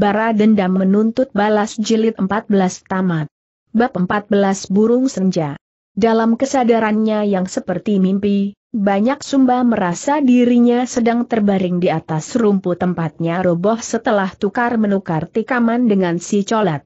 Bara Dendam Menuntut Balas Jilid 14 Tamat. Bab 14 Burung Senja. Dalam kesadarannya yang seperti mimpi, banyak Sumba merasa dirinya sedang terbaring di atas rumput tempatnya roboh setelah tukar-menukar tikaman dengan si colat.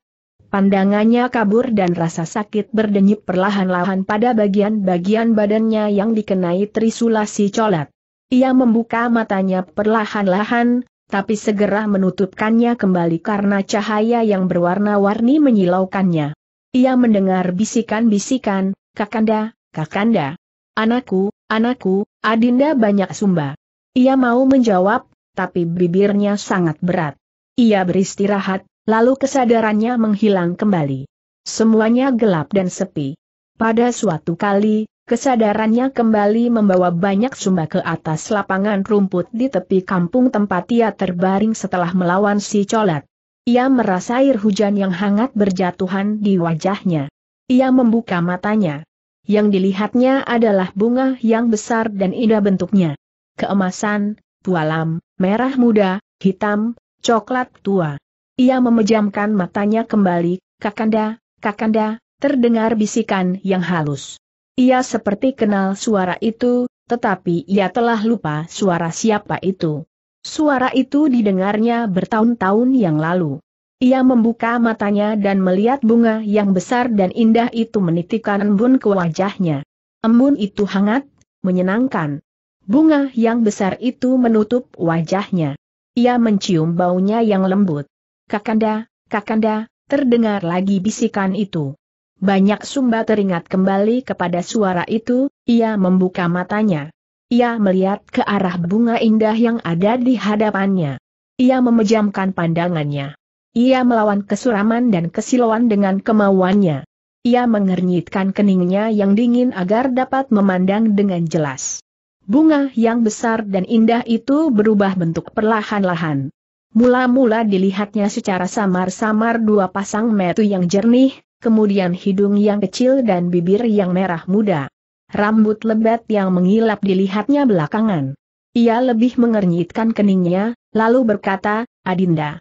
Pandangannya kabur dan rasa sakit berdenyut perlahan-lahan pada bagian-bagian badannya yang dikenai trisula si colat. Ia membuka matanya perlahan-lahan, tapi segera menutupkannya kembali karena cahaya yang berwarna-warni menyilaukannya. Ia mendengar bisikan-bisikan, Kakanda, Kakanda. Anakku, anakku, Adinda banyak sumba. Ia mau menjawab, tapi bibirnya sangat berat. Ia beristirahat, lalu kesadarannya menghilang kembali. Semuanya gelap dan sepi. Pada suatu kali, Kesadarannya kembali membawa banyak sumba ke atas lapangan rumput di tepi kampung tempat ia terbaring setelah melawan si colat. Ia merasa air hujan yang hangat berjatuhan di wajahnya. Ia membuka matanya. Yang dilihatnya adalah bunga yang besar dan indah bentuknya. Keemasan, tualam, merah muda, hitam, coklat tua. Ia memejamkan matanya kembali, Kakanda, Kakanda, terdengar bisikan yang halus. Ia seperti kenal suara itu, tetapi ia telah lupa suara siapa itu. Suara itu didengarnya bertahun-tahun yang lalu. Ia membuka matanya dan melihat bunga yang besar dan indah itu menitikan embun ke wajahnya. Embun itu hangat, menyenangkan. Bunga yang besar itu menutup wajahnya. Ia mencium baunya yang lembut. Kakanda, Kakanda, terdengar lagi bisikan itu. Banyak sumba teringat kembali kepada suara itu, ia membuka matanya. Ia melihat ke arah bunga indah yang ada di hadapannya. Ia memejamkan pandangannya. Ia melawan kesuraman dan kesilauan dengan kemauannya. Ia mengernyitkan keningnya yang dingin agar dapat memandang dengan jelas. Bunga yang besar dan indah itu berubah bentuk perlahan-lahan. Mula-mula dilihatnya secara samar-samar dua pasang metu yang jernih, kemudian hidung yang kecil dan bibir yang merah muda. Rambut lebat yang mengilap dilihatnya belakangan. Ia lebih mengernyitkan keningnya, lalu berkata, Adinda.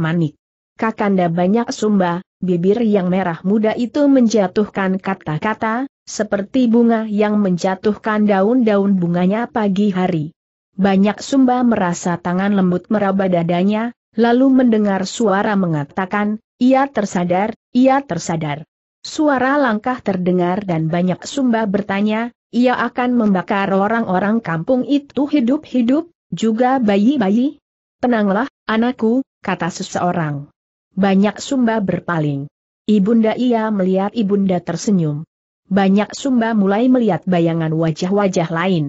manik. Kakanda banyak sumba, bibir yang merah muda itu menjatuhkan kata-kata, seperti bunga yang menjatuhkan daun-daun bunganya pagi hari. Banyak sumba merasa tangan lembut meraba dadanya, Lalu mendengar suara mengatakan, ia tersadar, ia tersadar. Suara langkah terdengar dan banyak sumba bertanya, ia akan membakar orang-orang kampung itu hidup-hidup, juga bayi-bayi. Tenanglah, anakku, kata seseorang. Banyak sumba berpaling. Ibunda ia melihat ibunda tersenyum. Banyak sumba mulai melihat bayangan wajah-wajah lain.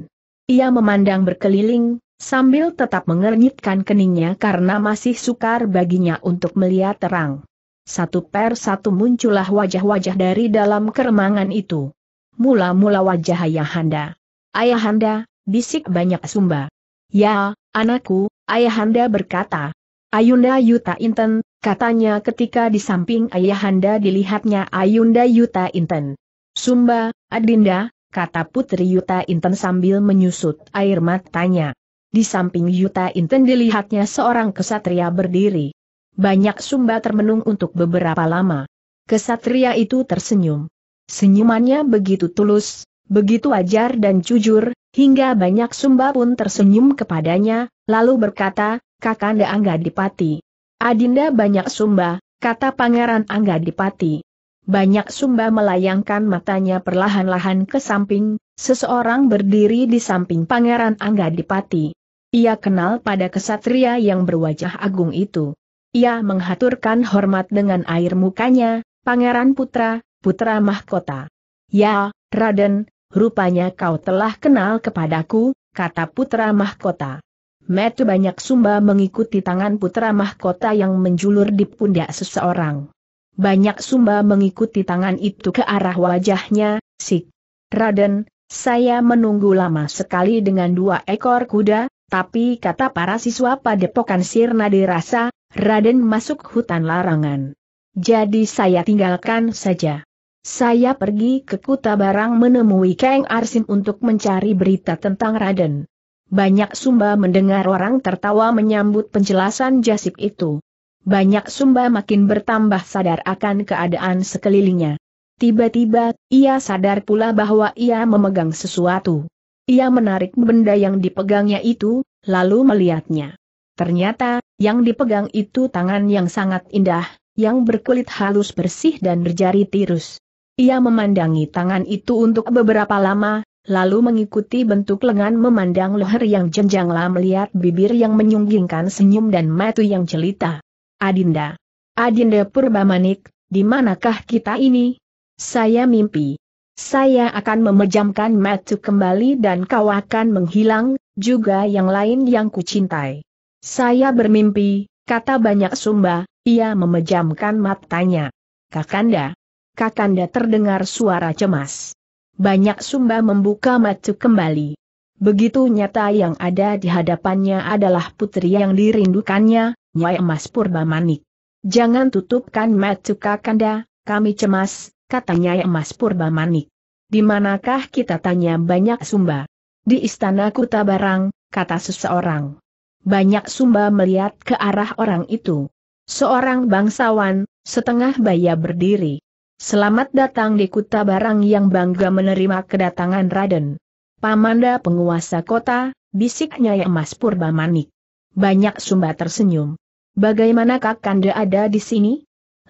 Ia memandang berkeliling, sambil tetap mengernyitkan keningnya karena masih sukar baginya untuk melihat terang. Satu per satu muncullah wajah-wajah dari dalam keremangan itu. Mula-mula wajah Ayahanda. Ayahanda, bisik banyak sumba. Ya, anakku, Ayahanda berkata. Ayunda Yuta Inten, katanya ketika di samping Ayahanda dilihatnya Ayunda Yuta Inten. Sumba, Adinda, kata Putri Yuta Inten sambil menyusut air matanya. Di samping Yuta Inten dilihatnya seorang kesatria berdiri. Banyak sumba termenung untuk beberapa lama. Kesatria itu tersenyum. Senyumannya begitu tulus, begitu ajar dan jujur, hingga banyak sumba pun tersenyum kepadanya, lalu berkata, Kakanda Angga Dipati. Adinda banyak sumba, kata Pangeran Angga Dipati. Banyak sumba melayangkan matanya perlahan-lahan ke samping, seseorang berdiri di samping Pangeran Angga Dipati. Ia kenal pada kesatria yang berwajah agung itu. Ia menghaturkan hormat dengan air mukanya, Pangeran Putra, Putra Mahkota. Ya, Raden, rupanya kau telah kenal kepadaku, kata Putra Mahkota. Metu banyak sumba mengikuti tangan Putra Mahkota yang menjulur di pundak seseorang. Banyak sumba mengikuti tangan itu ke arah wajahnya, sik. Raden, saya menunggu lama sekali dengan dua ekor kuda, tapi kata para siswa padepokan sirna dirasa, Raden masuk hutan larangan. Jadi saya tinggalkan saja. Saya pergi ke Kuta Barang menemui Kang Arsin untuk mencari berita tentang Raden. Banyak sumba mendengar orang tertawa menyambut penjelasan jasib itu. Banyak sumba makin bertambah sadar akan keadaan sekelilingnya. Tiba-tiba, ia sadar pula bahwa ia memegang sesuatu. Ia menarik benda yang dipegangnya itu, lalu melihatnya. Ternyata, yang dipegang itu tangan yang sangat indah, yang berkulit halus bersih dan berjari tirus. Ia memandangi tangan itu untuk beberapa lama, lalu mengikuti bentuk lengan memandang leher yang jenjanglah melihat bibir yang menyunggingkan senyum dan mata yang jelita. Adinda. Adinda Purbamanik, di manakah kita ini? Saya mimpi. Saya akan memejamkan matu kembali dan kau akan menghilang, juga yang lain yang kucintai. Saya bermimpi, kata banyak sumba, ia memejamkan matanya. Kakanda. Kakanda terdengar suara cemas. Banyak sumba membuka matu kembali. Begitu nyata yang ada di hadapannya adalah putri yang dirindukannya, Nyai Emas Purba Manik. Jangan tutupkan matu Kakanda, kami cemas, katanya emas purba manik. Di manakah kita tanya banyak sumba? Di istana Kuta Barang, kata seseorang. Banyak sumba melihat ke arah orang itu. Seorang bangsawan, setengah baya berdiri. Selamat datang di Kuta Barang yang bangga menerima kedatangan Raden. Pamanda penguasa kota, bisiknya emas purba manik. Banyak sumba tersenyum. bagaimanakah Kakanda ada di sini?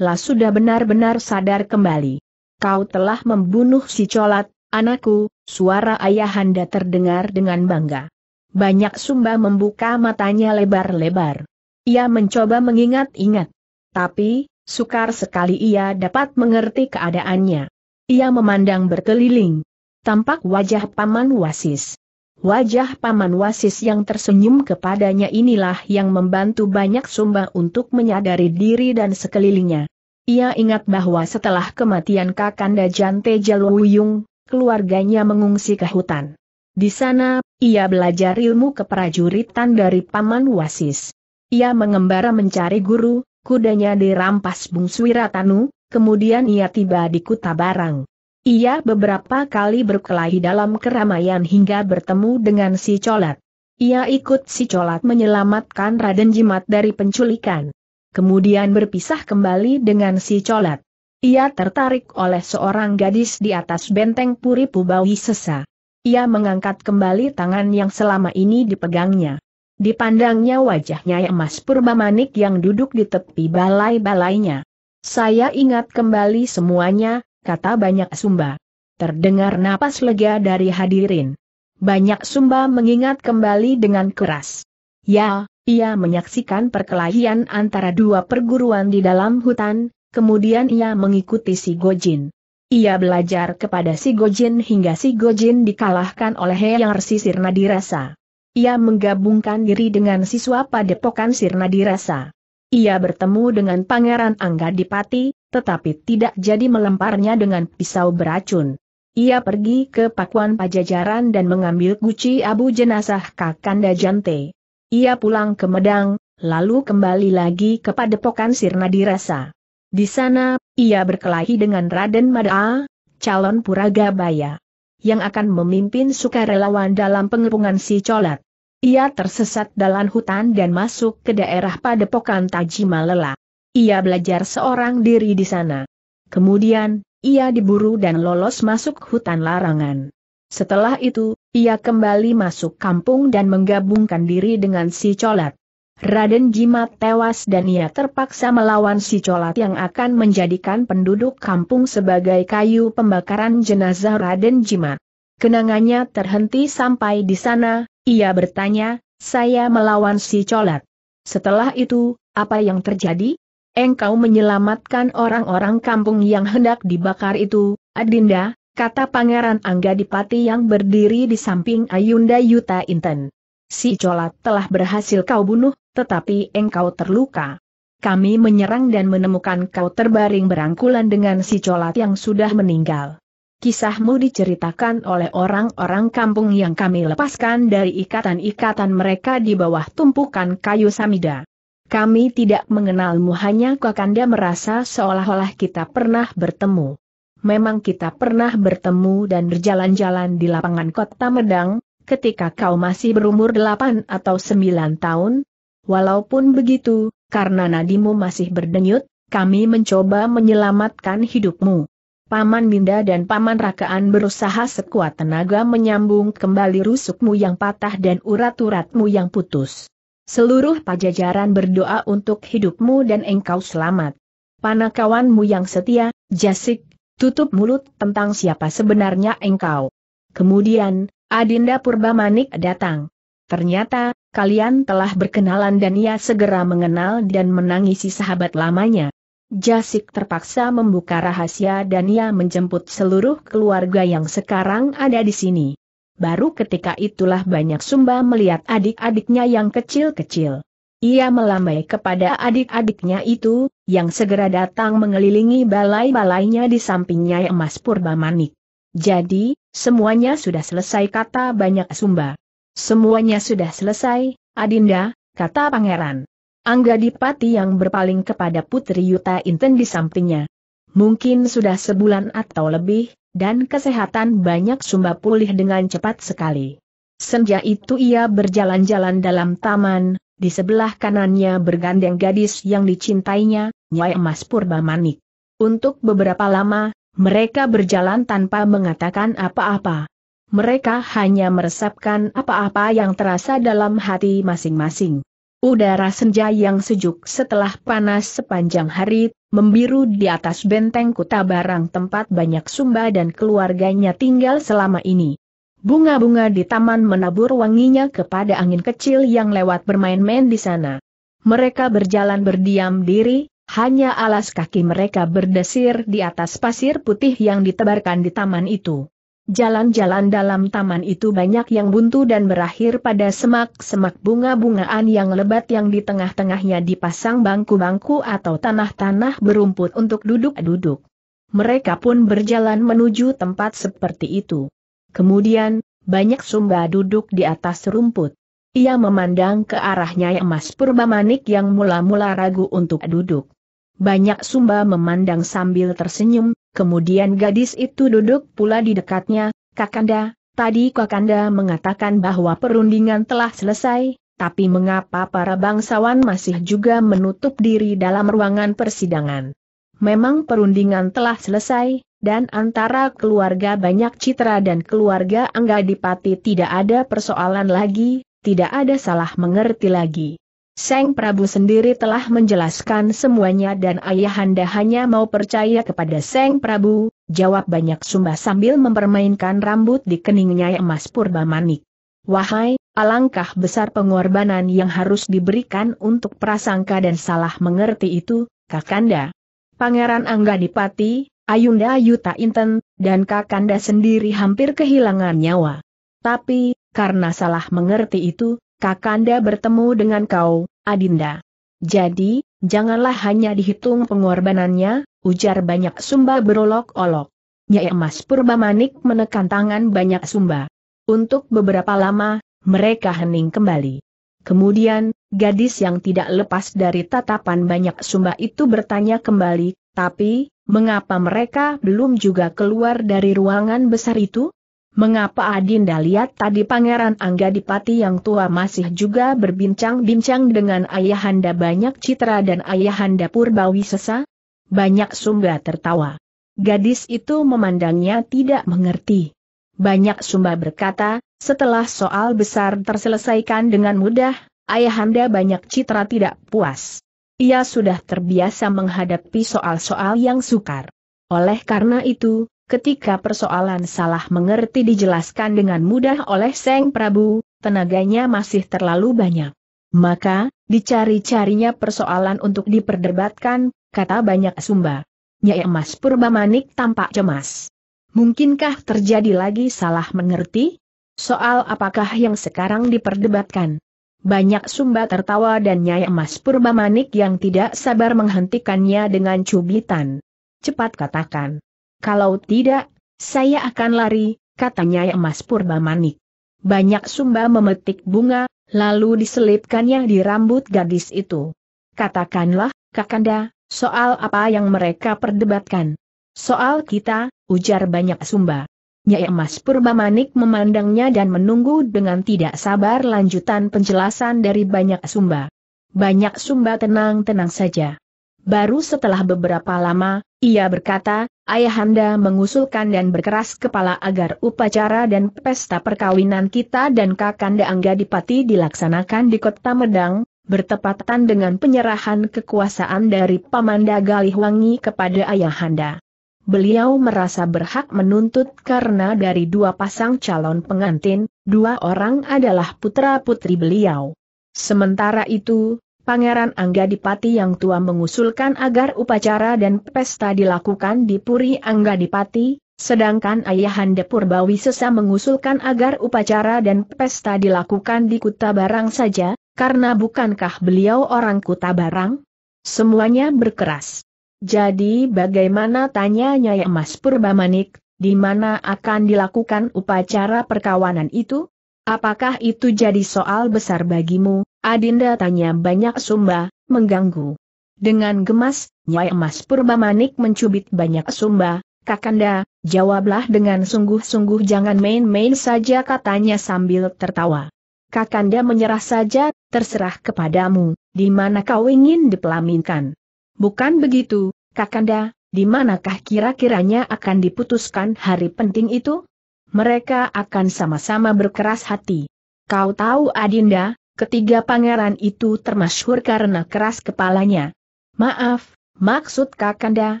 Lah sudah benar-benar sadar kembali kau telah membunuh si colat, anakku, suara ayahanda terdengar dengan bangga. Banyak sumba membuka matanya lebar-lebar. Ia mencoba mengingat-ingat. Tapi, sukar sekali ia dapat mengerti keadaannya. Ia memandang berkeliling. Tampak wajah Paman Wasis. Wajah Paman Wasis yang tersenyum kepadanya inilah yang membantu banyak sumba untuk menyadari diri dan sekelilingnya. Ia ingat bahwa setelah kematian Kakanda Jante Jaluyung, keluarganya mengungsi ke hutan. Di sana, ia belajar ilmu keprajuritan dari Paman Wasis. Ia mengembara mencari guru, kudanya dirampas Bung Suiratanu, kemudian ia tiba di Kuta Barang. Ia beberapa kali berkelahi dalam keramaian hingga bertemu dengan si Colat. Ia ikut si Colat menyelamatkan Raden Jimat dari penculikan kemudian berpisah kembali dengan si colat. Ia tertarik oleh seorang gadis di atas benteng Puri Pubawi Sesa. Ia mengangkat kembali tangan yang selama ini dipegangnya. Dipandangnya wajahnya emas Purba Manik yang duduk di tepi balai-balainya. Saya ingat kembali semuanya, kata banyak sumba. Terdengar napas lega dari hadirin. Banyak sumba mengingat kembali dengan keras. Ya, ia menyaksikan perkelahian antara dua perguruan di dalam hutan, kemudian ia mengikuti si Gojin. Ia belajar kepada si Gojin hingga si Gojin dikalahkan oleh yang Resi Sirna Dirasa. Ia menggabungkan diri dengan siswa padepokan Sirna Dirasa. Ia bertemu dengan Pangeran Angga Dipati, tetapi tidak jadi melemparnya dengan pisau beracun. Ia pergi ke pakuan pajajaran dan mengambil guci abu jenazah Kakanda Jante. Ia pulang ke Medang, lalu kembali lagi kepada padepokan Sirna Dirasa. Di sana, ia berkelahi dengan Raden Madaa, calon puraga Baya, yang akan memimpin sukarelawan dalam pengepungan si colat. Ia tersesat dalam hutan dan masuk ke daerah padepokan Tajimalela. Ia belajar seorang diri di sana. Kemudian, ia diburu dan lolos masuk hutan larangan. Setelah itu, ia kembali masuk kampung dan menggabungkan diri dengan si Colat. Raden Jimat tewas dan ia terpaksa melawan si Colat yang akan menjadikan penduduk kampung sebagai kayu pembakaran jenazah Raden Jimat. Kenangannya terhenti sampai di sana, ia bertanya, saya melawan si Colat. Setelah itu, apa yang terjadi? Engkau menyelamatkan orang-orang kampung yang hendak dibakar itu, Adinda, kata Pangeran Angga Dipati yang berdiri di samping Ayunda Yuta Inten. Si colat telah berhasil kau bunuh, tetapi engkau terluka. Kami menyerang dan menemukan kau terbaring berangkulan dengan si colat yang sudah meninggal. Kisahmu diceritakan oleh orang-orang kampung yang kami lepaskan dari ikatan-ikatan mereka di bawah tumpukan kayu samida. Kami tidak mengenalmu hanya Kakanda merasa seolah-olah kita pernah bertemu memang kita pernah bertemu dan berjalan-jalan di lapangan kota Medang, ketika kau masih berumur delapan atau sembilan tahun. Walaupun begitu, karena nadimu masih berdenyut, kami mencoba menyelamatkan hidupmu. Paman Minda dan Paman Rakaan berusaha sekuat tenaga menyambung kembali rusukmu yang patah dan urat-uratmu yang putus. Seluruh pajajaran berdoa untuk hidupmu dan engkau selamat. Panakawanmu yang setia, Jasik, Tutup mulut tentang siapa sebenarnya engkau. Kemudian, Adinda Purbamanik datang. Ternyata, kalian telah berkenalan dan ia segera mengenal dan menangisi sahabat lamanya. Jasik terpaksa membuka rahasia dan ia menjemput seluruh keluarga yang sekarang ada di sini. Baru ketika itulah banyak Sumba melihat adik-adiknya yang kecil-kecil. Ia melambai kepada adik-adiknya itu, yang segera datang mengelilingi balai-balainya di sampingnya emas purba manik. Jadi, semuanya sudah selesai kata banyak sumba. Semuanya sudah selesai, Adinda, kata pangeran. Angga Dipati yang berpaling kepada Putri Yuta Inten di sampingnya. Mungkin sudah sebulan atau lebih, dan kesehatan banyak sumba pulih dengan cepat sekali. Senja itu ia berjalan-jalan dalam taman, di sebelah kanannya bergandeng gadis yang dicintainya, Nyai Emas Purba Manik. Untuk beberapa lama, mereka berjalan tanpa mengatakan apa-apa. Mereka hanya meresapkan apa-apa yang terasa dalam hati masing-masing. Udara senja yang sejuk setelah panas sepanjang hari, membiru di atas benteng kuta barang tempat banyak Sumba dan keluarganya tinggal selama ini. Bunga-bunga di taman menabur wanginya kepada angin kecil yang lewat bermain-main di sana. Mereka berjalan berdiam diri, hanya alas kaki mereka berdesir di atas pasir putih yang ditebarkan di taman itu. Jalan-jalan dalam taman itu banyak yang buntu dan berakhir pada semak-semak bunga-bungaan yang lebat yang di tengah-tengahnya dipasang bangku-bangku atau tanah-tanah berumput untuk duduk-duduk. Mereka pun berjalan menuju tempat seperti itu. Kemudian, banyak sumba duduk di atas rumput. Ia memandang ke arahnya emas purba manik yang mula-mula ragu untuk duduk. Banyak sumba memandang sambil tersenyum, kemudian gadis itu duduk pula di dekatnya, Kakanda, tadi Kakanda mengatakan bahwa perundingan telah selesai, tapi mengapa para bangsawan masih juga menutup diri dalam ruangan persidangan? Memang perundingan telah selesai, dan antara keluarga banyak citra dan keluarga Angga Dipati tidak ada persoalan lagi, tidak ada salah mengerti lagi. Seng Prabu sendiri telah menjelaskan semuanya dan ayahanda hanya mau percaya kepada Seng Prabu, jawab banyak sumba sambil mempermainkan rambut di keningnya emas purba manik. Wahai, alangkah besar pengorbanan yang harus diberikan untuk prasangka dan salah mengerti itu, Kakanda. Pangeran Angga Dipati, Ayunda Yuta Inten, dan Kakanda sendiri hampir kehilangan nyawa. Tapi, karena salah mengerti itu, Kakanda bertemu dengan kau, Adinda. Jadi, janganlah hanya dihitung pengorbanannya, ujar banyak sumba berolok-olok. Nyai Emas Purba Manik menekan tangan banyak sumba. Untuk beberapa lama, mereka hening kembali. Kemudian, gadis yang tidak lepas dari tatapan banyak sumba itu bertanya kembali, tapi, mengapa mereka belum juga keluar dari ruangan besar itu? Mengapa Adinda lihat tadi Pangeran Angga Dipati yang tua masih juga berbincang-bincang dengan Ayahanda Banyak Citra dan Ayahanda Purbawi Sesa? Banyak Sumba tertawa. Gadis itu memandangnya tidak mengerti. Banyak Sumba berkata, setelah soal besar terselesaikan dengan mudah, Ayahanda Banyak Citra tidak puas. Ia sudah terbiasa menghadapi soal-soal yang sukar. Oleh karena itu, ketika persoalan salah mengerti dijelaskan dengan mudah oleh Seng Prabu, tenaganya masih terlalu banyak. Maka, dicari-carinya persoalan untuk diperdebatkan, kata banyak sumba. Nyai Emas Purbamanik tampak cemas. Mungkinkah terjadi lagi salah mengerti? Soal apakah yang sekarang diperdebatkan? Banyak sumba tertawa dan Nyai Emas Manik yang tidak sabar menghentikannya dengan cubitan. Cepat katakan. Kalau tidak, saya akan lari, kata Nyai Emas Manik. Banyak sumba memetik bunga, lalu diselipkannya di rambut gadis itu. Katakanlah, Kakanda, soal apa yang mereka perdebatkan. Soal kita, ujar banyak sumba. Nyai Emas Purbamanik memandangnya dan menunggu dengan tidak sabar lanjutan penjelasan dari banyak sumba. Banyak sumba tenang-tenang saja. Baru setelah beberapa lama, ia berkata, Ayahanda mengusulkan dan berkeras kepala agar upacara dan pesta perkawinan kita dan Kakanda Angga Dipati dilaksanakan di kota Medang, bertepatan dengan penyerahan kekuasaan dari Pamanda Galihwangi kepada Ayahanda beliau merasa berhak menuntut karena dari dua pasang calon pengantin, dua orang adalah putra-putri beliau. Sementara itu, Pangeran Angga Dipati yang tua mengusulkan agar upacara dan pesta dilakukan di Puri Angga Dipati, sedangkan Ayahanda Purbawi Sesa mengusulkan agar upacara dan pesta dilakukan di Kuta Barang saja, karena bukankah beliau orang Kuta Barang? Semuanya berkeras. Jadi bagaimana tanya Nyai Emas Purbamanik, di mana akan dilakukan upacara perkawanan itu? Apakah itu jadi soal besar bagimu? Adinda tanya banyak sumba, mengganggu. Dengan gemas, Nyai Emas Purbamanik mencubit banyak sumba, Kakanda, jawablah dengan sungguh-sungguh jangan main-main saja katanya sambil tertawa. Kakanda menyerah saja, terserah kepadamu, di mana kau ingin dipelaminkan. Bukan begitu, Kakanda, di manakah kira-kiranya akan diputuskan hari penting itu? Mereka akan sama-sama berkeras hati. Kau tahu Adinda, ketiga pangeran itu termasyhur karena keras kepalanya. Maaf, maksud Kakanda,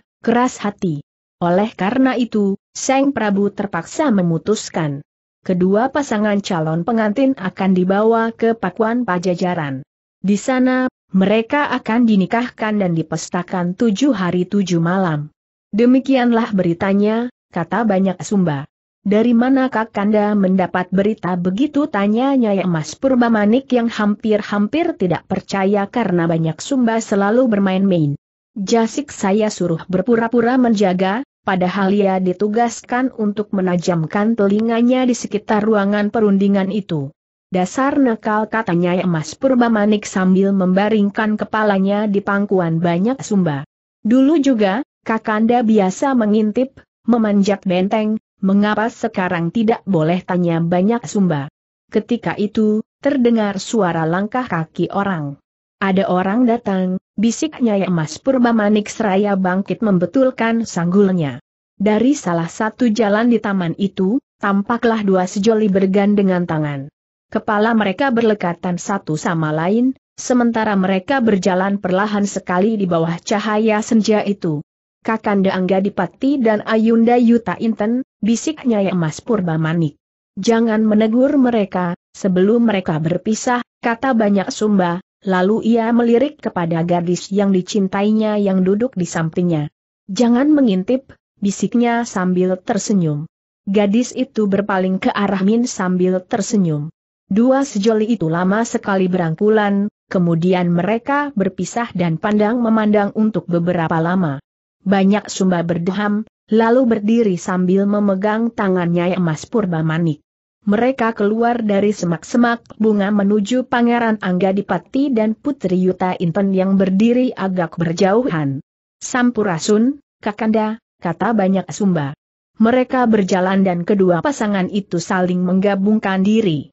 keras hati. Oleh karena itu, Seng Prabu terpaksa memutuskan. Kedua pasangan calon pengantin akan dibawa ke pakuan pajajaran. Di sana, mereka akan dinikahkan dan dipestakan tujuh hari tujuh malam. Demikianlah beritanya, kata banyak sumba. Dari mana Kakanda mendapat berita begitu tanya Nyai Emas Purbamanik yang hampir-hampir tidak percaya karena banyak sumba selalu bermain-main. Jasik saya suruh berpura-pura menjaga, padahal ia ditugaskan untuk menajamkan telinganya di sekitar ruangan perundingan itu. Dasar nakal katanya emas purba manik sambil membaringkan kepalanya di pangkuan banyak sumba. Dulu juga, Kakanda biasa mengintip, memanjat benteng, mengapa sekarang tidak boleh tanya banyak sumba. Ketika itu, terdengar suara langkah kaki orang. Ada orang datang, bisiknya emas purba manik seraya bangkit membetulkan sanggulnya. Dari salah satu jalan di taman itu, tampaklah dua sejoli bergandengan tangan. Kepala mereka berlekatan satu sama lain, sementara mereka berjalan perlahan sekali di bawah cahaya senja itu. Kakanda Angga Dipati dan Ayunda Yuta Inten, bisiknya, yang Emas Purba Manik. Jangan menegur mereka, sebelum mereka berpisah, kata banyak sumba, lalu ia melirik kepada gadis yang dicintainya yang duduk di sampingnya. Jangan mengintip, bisiknya sambil tersenyum. Gadis itu berpaling ke arah Min sambil tersenyum. Dua sejoli itu lama sekali berangkulan, kemudian mereka berpisah dan pandang memandang untuk beberapa lama. Banyak sumba berdeham, lalu berdiri sambil memegang tangannya emas purba manik. Mereka keluar dari semak-semak bunga menuju Pangeran Angga Dipati dan Putri Yuta Inten yang berdiri agak berjauhan. Sampurasun, Kakanda, kata banyak sumba. Mereka berjalan dan kedua pasangan itu saling menggabungkan diri.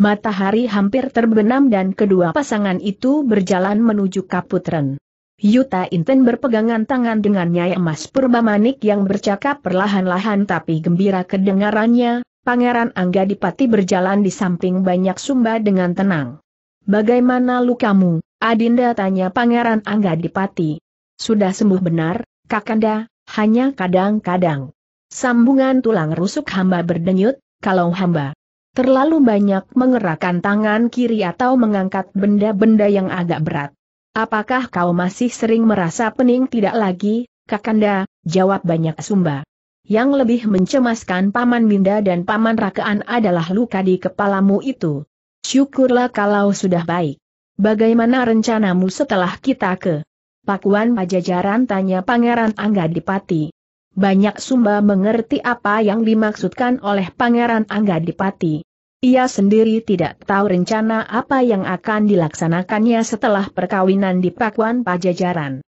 Matahari hampir terbenam dan kedua pasangan itu berjalan menuju Kaputren. Yuta Inten berpegangan tangan dengan Nyai Emas Purbamanik yang bercakap perlahan-lahan tapi gembira kedengarannya, Pangeran Angga Dipati berjalan di samping banyak sumba dengan tenang. Bagaimana lukamu, Adinda tanya Pangeran Angga Dipati. Sudah sembuh benar, Kakanda, hanya kadang-kadang. Sambungan tulang rusuk hamba berdenyut, kalau hamba terlalu banyak mengerahkan tangan kiri atau mengangkat benda-benda yang agak berat. Apakah kau masih sering merasa pening tidak lagi, Kakanda? Jawab banyak sumba. Yang lebih mencemaskan Paman Minda dan Paman Rakaan adalah luka di kepalamu itu. Syukurlah kalau sudah baik. Bagaimana rencanamu setelah kita ke Pakuan Pajajaran tanya Pangeran Angga Anggadipati banyak Sumba mengerti apa yang dimaksudkan oleh Pangeran Angga Dipati. Ia sendiri tidak tahu rencana apa yang akan dilaksanakannya setelah perkawinan di Pakuan Pajajaran.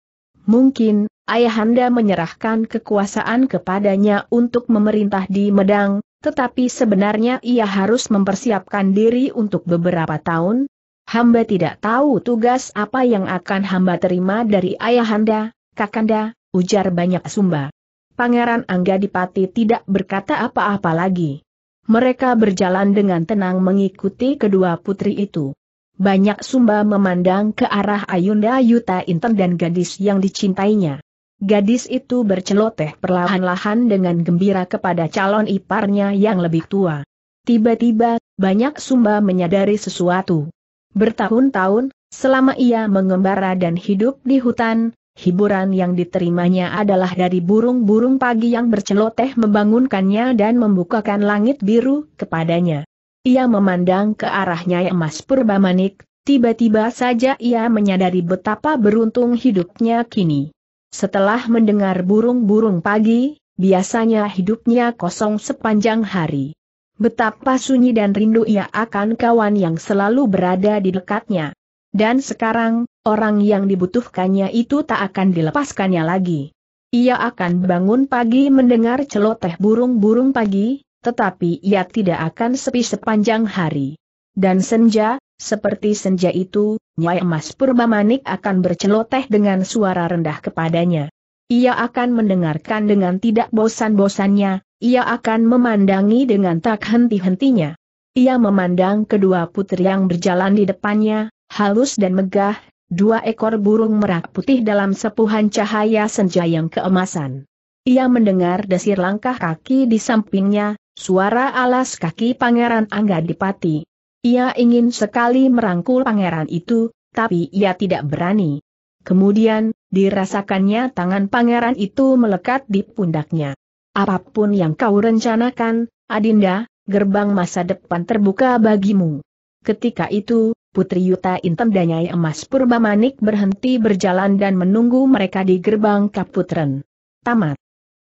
Mungkin, Ayahanda menyerahkan kekuasaan kepadanya untuk memerintah di Medang, tetapi sebenarnya ia harus mempersiapkan diri untuk beberapa tahun. Hamba tidak tahu tugas apa yang akan hamba terima dari Ayahanda, Kakanda, ujar banyak Sumba. Pangeran Angga Dipati tidak berkata apa-apa lagi. Mereka berjalan dengan tenang mengikuti kedua putri itu. Banyak sumba memandang ke arah Ayunda Yuta Inten dan gadis yang dicintainya. Gadis itu berceloteh perlahan-lahan dengan gembira kepada calon iparnya yang lebih tua. Tiba-tiba, banyak sumba menyadari sesuatu. Bertahun-tahun, selama ia mengembara dan hidup di hutan, Hiburan yang diterimanya adalah dari burung-burung pagi yang berceloteh membangunkannya dan membukakan langit biru kepadanya. Ia memandang ke arahnya emas Purba-Manik, tiba-tiba saja ia menyadari betapa beruntung hidupnya kini. Setelah mendengar burung-burung pagi, biasanya hidupnya kosong sepanjang hari. Betapa sunyi dan rindu ia akan kawan yang selalu berada di dekatnya. Dan sekarang, orang yang dibutuhkannya itu tak akan dilepaskannya lagi. Ia akan bangun pagi mendengar celoteh burung-burung pagi, tetapi ia tidak akan sepi sepanjang hari. Dan senja, seperti senja itu, Nyai Emas purba manik akan berceloteh dengan suara rendah kepadanya. Ia akan mendengarkan dengan tidak bosan-bosannya, ia akan memandangi dengan tak henti-hentinya. Ia memandang kedua putri yang berjalan di depannya, halus dan megah, dua ekor burung merak putih dalam sepuhan cahaya senja yang keemasan. Ia mendengar desir langkah kaki di sampingnya, suara alas kaki Pangeran Angga Dipati. Ia ingin sekali merangkul pangeran itu, tapi ia tidak berani. Kemudian, dirasakannya tangan pangeran itu melekat di pundaknya. Apapun yang kau rencanakan, Adinda, gerbang masa depan terbuka bagimu. Ketika itu, Putri Yuta Intem dan Nyai Emas Purba Manik berhenti berjalan dan menunggu mereka di gerbang Kaputren. Tamat.